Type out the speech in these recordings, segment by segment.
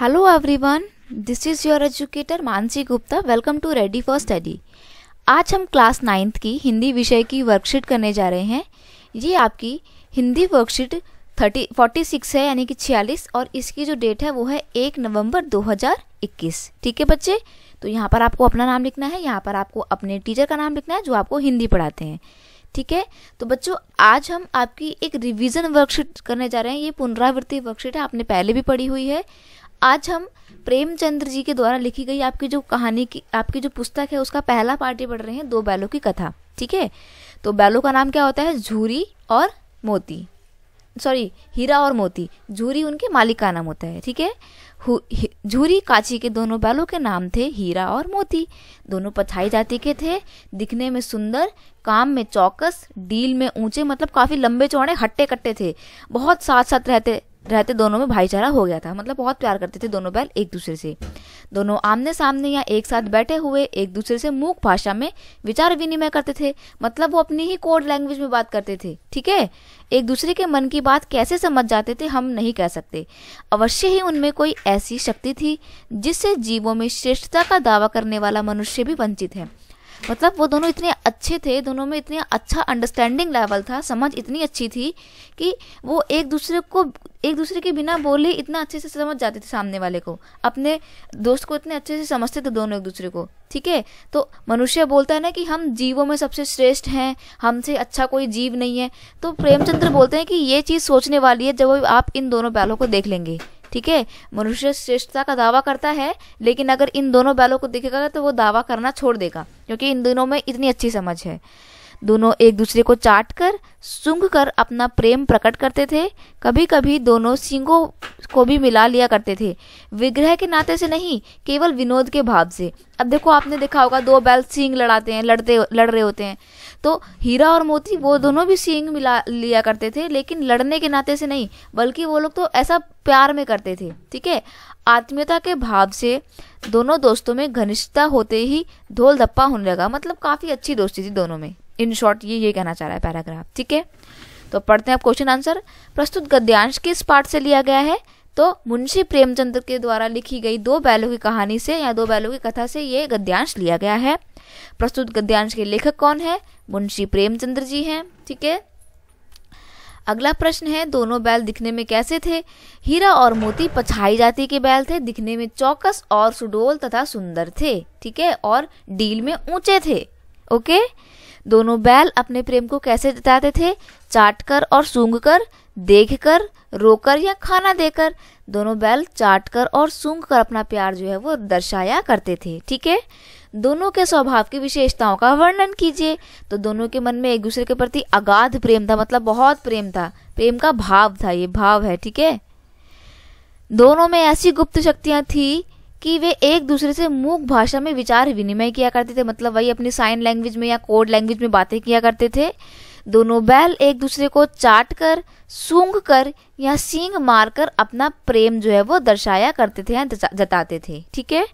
hello everyone this is your educator Mansi Gupta welcome to ready for study आज हम class ninth की हिंदी विषय की वर्कशीट करने जा रहे हैं ये आपकी Hindi worksheet thirty forty six है यानी कि छियालीस और इसकी जो डेट है वो है एक नवंबर 2021 ठीक है बच्चे तो यहाँ पर आपको अपना नाम लिखना है यहाँ पर आपको अपने टीचर का नाम लिखना है जो आपको हिंदी पढ़ाते हैं ठीक है तो बच्चों आज हम आपकी एक रिवीजन वर्कशीट करने जा रहे हैं ये पुनरावृत्ति वर्कशीट है आपने पहले भी पढ़ी हुई है आज हम प्रेमचंद्र जी के द्वारा लिखी गई आपकी जो कहानी की आपकी जो पुस्तक है उसका पहला पार्ट ही पढ़ रहे हैं दो बैलों की कथा ठीक है तो बैलों का नाम क्या होता है झूरी और मोती सॉरी हीरा और मोती झूरी उनके मालिक का नाम होता है ठीक है झूरी काची के दोनों बैलों के नाम थे हीरा और मोती दोनों पछाई जाति के थे दिखने में सुंदर काम में चौकस डील में ऊंचे मतलब काफ़ी लंबे चौड़े हट्टे कट्टे थे बहुत साथ साथ रहते रहते दोनों में भाईचारा हो गया था मतलब बहुत प्यार करते थे दोनों बैल एक दूसरे से दोनों आमने सामने या एक साथ बैठे हुए एक दूसरे से मूक भाषा में विचार विनिमय करते थे मतलब वो अपनी ही कोड लैंग्वेज में बात करते थे ठीक है एक दूसरे के मन की बात कैसे समझ जाते थे हम नहीं कह सकते अवश्य ही उनमें कोई ऐसी शक्ति थी जिससे जीवों में श्रेष्ठता का दावा करने वाला मनुष्य भी वंचित है मतलब वो दोनों इतने अच्छे थे दोनों में इतने अच्छा अंडरस्टैंडिंग लेवल था समझ इतनी अच्छी थी कि वो एक दूसरे को एक दूसरे के बिना बोले इतना अच्छे से समझ जाते थे सामने वाले को अपने दोस्त को इतने अच्छे से समझते थे दोनों एक दूसरे को ठीक है तो मनुष्य बोलता है ना कि हम जीवों में सबसे श्रेष्ठ हैं हमसे अच्छा कोई जीव नहीं है तो प्रेमचंद्र बोलते हैं कि ये चीज़ सोचने वाली है जब आप इन दोनों बैलों को देख लेंगे ठीक है मनुष्य श्रेष्ठता का दावा करता है लेकिन अगर इन दोनों बैलों को देखेगा तो वो दावा करना छोड़ देगा क्योंकि इन दोनों में इतनी अच्छी समझ है दोनों एक दूसरे को चाट कर सूंघ कर अपना प्रेम प्रकट करते थे कभी कभी दोनों सींगों को भी मिला लिया करते थे विग्रह के नाते से नहीं केवल विनोद के भाव से अब देखो आपने देखा होगा दो बैल सींग लड़ाते हैं लड़ते लड़ रहे होते हैं तो हीरा और मोती वो दोनों भी सींग मिला लिया करते थे लेकिन लड़ने के नाते से नहीं बल्कि वो लोग तो ऐसा प्यार में करते थे ठीक है आत्मीयता के भाव से दोनों दोस्तों में घनिष्ठता होते ही धोल धप्पा होने लगा मतलब काफ़ी अच्छी दोस्ती थी दोनों में इन शॉर्ट ये ये कहना चाह रहा है पैराग्राफ ठीक है तो पढ़ते हैं आप क्वेश्चन आंसर प्रस्तुत गद्यांश किस पाठ से लिया गया है तो मुंशी प्रेमचंद के द्वारा लिखी गई दो बैलों की कहानी से या दो बैलों की कथा से ये गद्यांश लिया गया है प्रस्तुत गद्यांश के लेखक कौन है मुंशी प्रेमचंद्र जी हैं ठीक है अगला प्रश्न है दोनों बैल दिखने में कैसे थे हीरा और मोती पछाई जाति के बैल थे दिखने में चौकस और सुडोल तथा सुंदर थे ठीक है और डील में ऊंचे थे ओके दोनों बैल अपने प्रेम को कैसे जताते थे चाटकर और सूंघकर, देखकर, रोकर या खाना देकर दोनों बैल चाटकर और सूंघकर अपना प्यार जो है वो दर्शाया करते थे ठीक है दोनों के स्वभाव की विशेषताओं का वर्णन कीजिए तो दोनों के मन में एक दूसरे के प्रति अगाध प्रेम था मतलब बहुत प्रेम था प्रेम का भाव था ये भाव है ठीक है दोनों में ऐसी गुप्त शक्तियां थी कि वे एक दूसरे से मूक भाषा में विचार विनिमय किया करते थे मतलब वही अपनी साइन लैंग्वेज में या कोड लैंग्वेज में बातें किया करते थे दोनों बैल एक दूसरे को चाट कर सूंग कर या सींग मार कर अपना प्रेम जो है वो दर्शाया करते थे या जताते थे ठीक है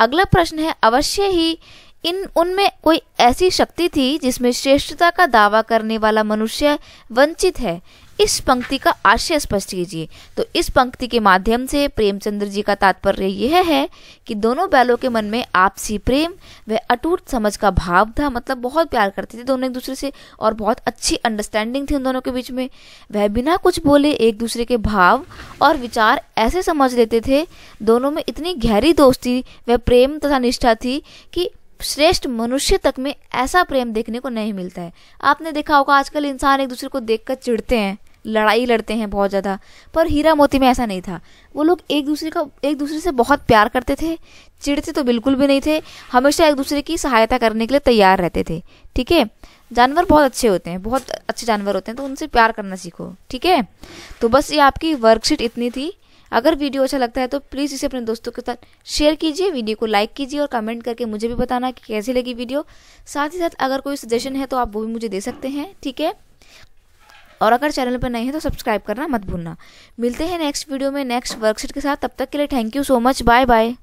अगला प्रश्न है अवश्य ही इन उनमें कोई ऐसी शक्ति थी जिसमें श्रेष्ठता का दावा करने वाला मनुष्य वंचित है इस पंक्ति का आशय स्पष्ट कीजिए तो इस पंक्ति के माध्यम से प्रेमचंद्र जी का तात्पर्य यह है कि दोनों बैलों के मन में आपसी प्रेम व अटूट समझ का भाव था मतलब बहुत प्यार करते थे दोनों एक दूसरे से और बहुत अच्छी अंडरस्टैंडिंग थी उन दोनों के बीच में वह बिना कुछ बोले एक दूसरे के भाव और विचार ऐसे समझ लेते थे दोनों में इतनी गहरी दोस्ती व प्रेम तथा निष्ठा थी कि श्रेष्ठ मनुष्य तक में ऐसा प्रेम देखने को नहीं मिलता है आपने देखा होगा आजकल इंसान एक दूसरे को देखकर चिढ़ते हैं लड़ाई लड़ते हैं बहुत ज़्यादा पर हीरा मोती में ऐसा नहीं था वो लोग एक दूसरे का एक दूसरे से बहुत प्यार करते थे चिड़ते तो बिल्कुल भी नहीं थे हमेशा एक दूसरे की सहायता करने के लिए तैयार रहते थे ठीक है जानवर बहुत अच्छे होते हैं बहुत अच्छे जानवर होते हैं तो उनसे प्यार करना सीखो ठीक है तो बस ये आपकी वर्कशीट इतनी थी अगर वीडियो अच्छा लगता है तो प्लीज़ इसे अपने दोस्तों के साथ शेयर कीजिए वीडियो को लाइक कीजिए और कमेंट करके मुझे भी बताना कि कैसी लगी वीडियो साथ ही साथ अगर कोई सजेशन है तो आप वो भी मुझे दे सकते हैं ठीक है और अगर चैनल पर नहीं है तो सब्सक्राइब करना मत भूलना मिलते हैं नेक्स्ट वीडियो में नेक्स्ट वर्कशीट के साथ तब तक के लिए thank you so much bye bye